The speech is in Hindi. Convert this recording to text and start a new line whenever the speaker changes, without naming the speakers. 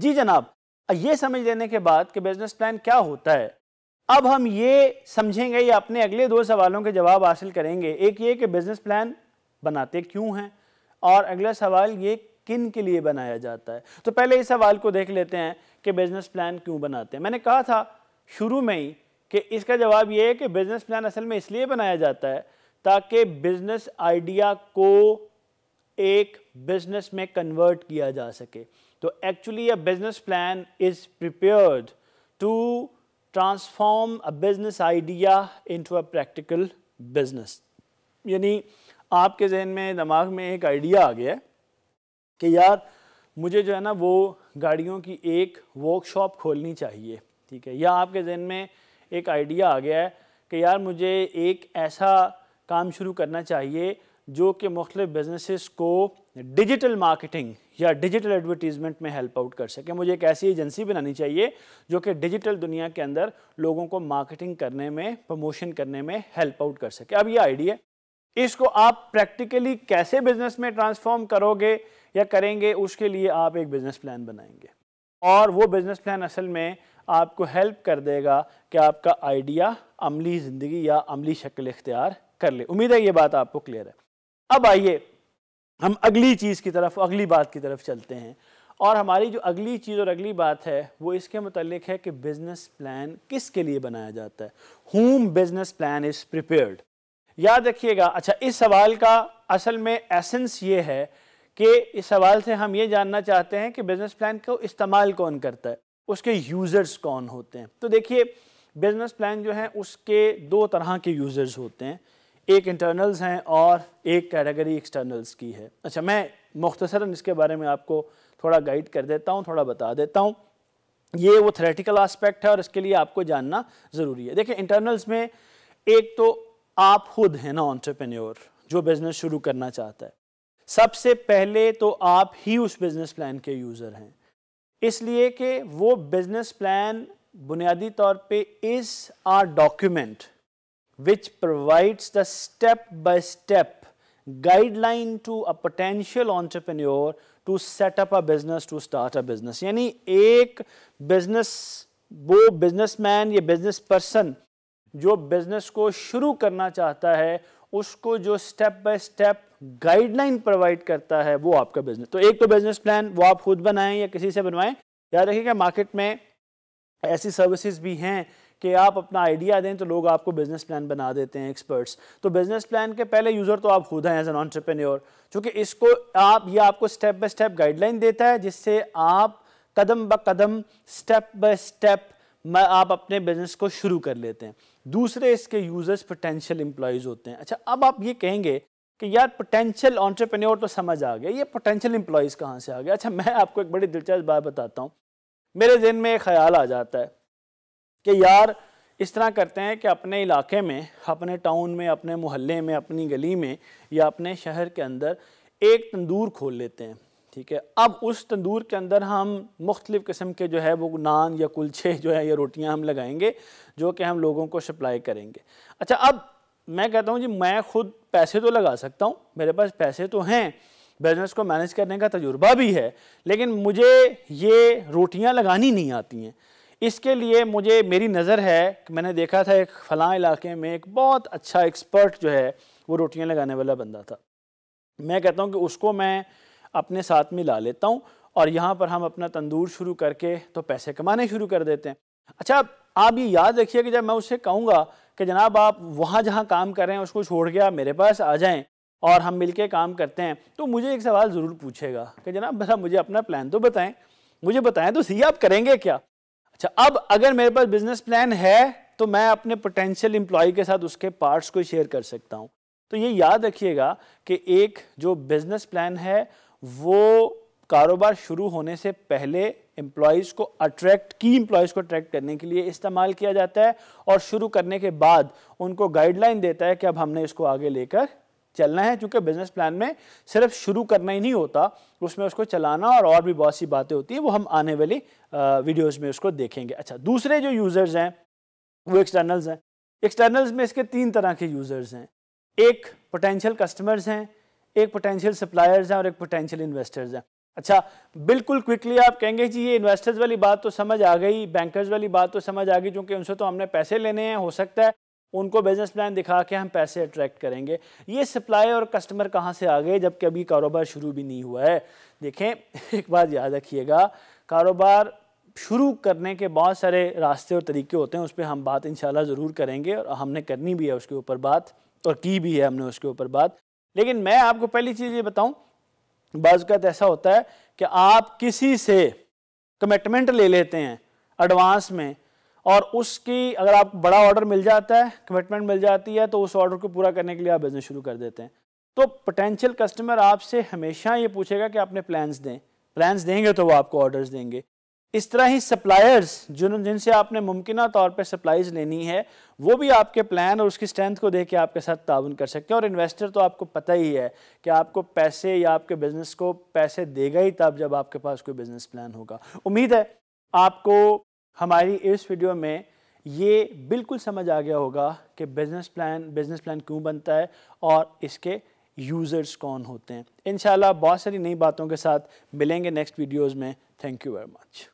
जी जनाब ये समझ लेने के बाद कि बिजनेस प्लान क्या होता है अब हम ये समझेंगे या अपने अगले दो सवालों के जवाब हासिल करेंगे एक ये कि बिजनेस प्लान बनाते क्यों हैं और अगला सवाल ये किन के लिए बनाया जाता है तो पहले इस सवाल को देख लेते हैं कि बिजनेस प्लान क्यों बनाते हैं मैंने कहा था शुरू में ही कि इसका जवाब ये है कि बिजनेस प्लान असल में इसलिए बनाया जाता है ताकि बिजनेस आइडिया को एक बिजनेस में कन्वर्ट किया जा सके तो actually a business plan is prepared to transform a business idea into a practical business यानी आपके जहन में दिमाग में एक आइडिया आ गया है कि यार मुझे जो है ना वो गाड़ियों की एक वर्कशॉप खोलनी चाहिए ठीक है या आपके जहन में एक आइडिया आ गया है कि यार मुझे एक ऐसा काम शुरू करना चाहिए जो कि मुख्तु बिज़नेस को डिजिटल मार्केटिंग या डिजिटल एडवर्टीज़मेंट में हेल्प आउट कर सके मुझे एक ऐसी एजेंसी बनानी चाहिए जो कि डिजिटल दुनिया के अंदर लोगों को मार्केटिंग करने में प्रमोशन करने में हेल्प आउट कर सके अब ये आइडिया इसको आप प्रैक्टिकली कैसे बिजनेस में ट्रांसफॉर्म करोगे या करेंगे उसके लिए आप एक बिजनेस प्लान बनाएंगे और वो बिजनेस प्लान असल में आपको हेल्प कर देगा कि आपका आइडिया अमली ज़िंदगी या अमली शक्ल इख्तियार कर ले उम्मीद है ये बात आपको क्लियर है अब आइए हम अगली चीज़ की तरफ अगली बात की तरफ चलते हैं और हमारी जो अगली चीज़ और अगली बात है वो इसके मतलब है कि बिज़नेस प्लान किसके लिए बनाया जाता है home business plan is prepared याद रखिएगा अच्छा इस सवाल का असल में एसेंस ये है कि इस सवाल से हम ये जानना चाहते हैं कि बिज़नेस प्लान को इस्तेमाल कौन करता है उसके यूज़र्स कौन होते हैं तो देखिए बिज़नेस प्लान जो है उसके दो तरह के यूज़र्स होते हैं एक इंटरनल्स हैं और एक कैटेगरी एक्सटर्नल्स की है अच्छा मैं मुख्तसरा इसके बारे में आपको थोड़ा गाइड कर देता हूँ थोड़ा बता देता हूँ ये वो थ्रेटिकल आस्पेक्ट है और इसके लिए आपको जानना ज़रूरी है देखिए इंटरनल्स में एक तो आप खुद हैं ना ऑन्टरप्रेन्योर जो बिज़नेस शुरू करना चाहता है सबसे पहले तो आप ही उस बिज़नेस प्लान के यूज़र हैं इसलिए कि वो बिज़नेस प्लान बुनियादी तौर पे इस आर document which provides the step-by-step guideline to a potential entrepreneur to set up a business, to start a business. yani ek business, wo businessman ya business person jo business को शुरू करना चाहता है उसको जो step by step guideline provide करता है वो आपका बिजनेस तो एक तो बिजनेस प्लान वो आप खुद बनाएं या किसी से बनवाएं याद रखिएगा market mein aisi services bhi hain कि आप अपना आइडिया दें तो लोग आपको बिज़नेस प्लान बना देते हैं एक्सपर्ट्स तो बिज़नेस प्लान के पहले यूज़र तो आप खुद हैं एज एन ऑन्टरप्रेन्योर चूँकि इसको आप ये आपको स्टेप बाय स्टेप गाइडलाइन देता है जिससे आप कदम ब कदम स्टेप बाय स्टेप आप अपने बिज़नेस को शुरू कर लेते हैं दूसरे इसके यूज़र्स पोटेंशियल एम्प्लॉयज़ होते हैं अच्छा अब आप ये कहेंगे कि यार पोटेंशियल ऑन्टरप्रेन्योर तो समझ आ गया ये पोटेंशियल एम्प्लॉयज़ कहाँ से आ गया अच्छा मैं आपको एक बड़ी दिलचस्प बात बताता हूँ मेरे जहन में एक ख्याल आ जाता है कि यार इस तरह करते हैं कि अपने इलाके में अपने टाउन में अपने मोहल्ले में अपनी गली में या अपने शहर के अंदर एक तंदूर खोल लेते हैं ठीक है अब उस तंदूर के अंदर हम मुख्तलिफ़ किस्म के जो है वो नान या कुल्छे जो है या रोटियां हम लगाएंगे जो कि हम लोगों को सप्लाई करेंगे अच्छा अब मैं कहता हूँ जी मैं खुद पैसे तो लगा सकता हूँ मेरे पास पैसे तो हैं बिज़नेस को मैनेज करने का तजुर्बा भी है लेकिन मुझे ये रोटियां लगानी नहीं आती हैं इसके लिए मुझे मेरी नज़र है कि मैंने देखा था एक फलां इलाके में एक बहुत अच्छा एक्सपर्ट जो है वो रोटियां लगाने वाला बंदा था मैं कहता हूँ कि उसको मैं अपने साथ में ला लेता हूँ और यहाँ पर हम अपना तंदूर शुरू करके तो पैसे कमाने शुरू कर देते हैं अच्छा आप ये याद रखिए कि जब मैं उससे कहूँगा कि जनाब आप वहाँ जहाँ काम कर रहे हैं उसको छोड़ के आप मेरे पास आ जाएँ और हम मिलके काम करते हैं तो मुझे एक सवाल ज़रूर पूछेगा कि जनाब भला मुझे अपना प्लान तो बताएं मुझे बताएं तो सही आप करेंगे क्या अच्छा अब अगर मेरे पास बिजनेस प्लान है तो मैं अपने पोटेंशियल इंप्लॉय के साथ उसके पार्ट्स को शेयर कर सकता हूँ तो ये याद रखिएगा कि एक जो बिजनेस प्लान है वो कारोबार शुरू होने से पहले एम्प्लॉयज़ को अट्रैक्ट की एम्प्लॉयज़ को अट्रैक्ट करने के लिए इस्तेमाल किया जाता है और शुरू करने के बाद उनको गाइडलाइन देता है कि अब हमने इसको आगे लेकर चलना है क्योंकि बिजनेस प्लान में सिर्फ शुरू करना ही नहीं होता उसमें उसको चलाना और और भी बहुत सी बातें होती हैं वो हम आने वाली वीडियोज़ में उसको देखेंगे अच्छा दूसरे जो यूज़र्स हैं वो एक्सटर्नल्स हैं एक्सटर्नल्स में इसके तीन तरह के यूज़र्स हैं एक पोटेंशियल कस्टमर्स हैं एक पोटेंशियल सप्लायर्स हैं और एक पोटेंशियल इन्वेस्टर्स हैं अच्छा बिल्कुल क्विकली आप कहेंगे जी ये इन्वेस्टर्स वाली बात तो समझ आ गई बैंकर्स वाली बात तो समझ आ गई क्योंकि उनसे तो हमने पैसे लेने हैं हो सकता है उनको बिजनेस प्लान दिखा के हम पैसे अट्रैक्ट करेंगे ये सप्लाई और कस्टमर कहाँ से आ गए जबकि अभी कारोबार शुरू भी नहीं हुआ है देखें एक बात याद रखिएगा कारोबार शुरू करने के बहुत सारे रास्ते और तरीके होते हैं उस पर हम बात इन ज़रूर करेंगे और हमने करनी भी है उसके ऊपर बात और की भी है हमने उसके ऊपर बात लेकिन मैं आपको पहली चीज़ ये बताऊँ बाज़त ऐसा होता है कि आप किसी से कमिटमेंट ले लेते हैं एडवांस में और उसकी अगर आप बड़ा ऑर्डर मिल जाता है कमिटमेंट मिल जाती है तो उस ऑर्डर को पूरा करने के लिए आप बिज़नेस शुरू कर देते हैं तो पोटेंशियल कस्टमर आपसे हमेशा ये पूछेगा कि आपने प्लान्स दें प्लान्स देंगे तो वो आपको ऑर्डर्स देंगे इस तरह ही सप्लायर्स जिन जिनसे आपने मुमकिन तौर पर सप्लाईज लेनी है वो भी आपके प्लान और उसकी स्ट्रेंथ को देख के आपके साथ ताउन कर सकते हैं और इन्वेस्टर तो आपको पता ही है कि आपको पैसे या आपके बिज़नेस को पैसे देगा ही तब जब आपके पास कोई बिज़नेस प्लान होगा उम्मीद है आपको हमारी इस वीडियो में ये बिल्कुल समझ आ गया होगा कि बिज़नेस प्लान बिज़नेस प्लान क्यों बनता है और इसके यूज़र्स कौन होते हैं इन बहुत सारी नई बातों के साथ मिलेंगे नेक्स्ट वीडियोज़ में थैंक यू वेरी मच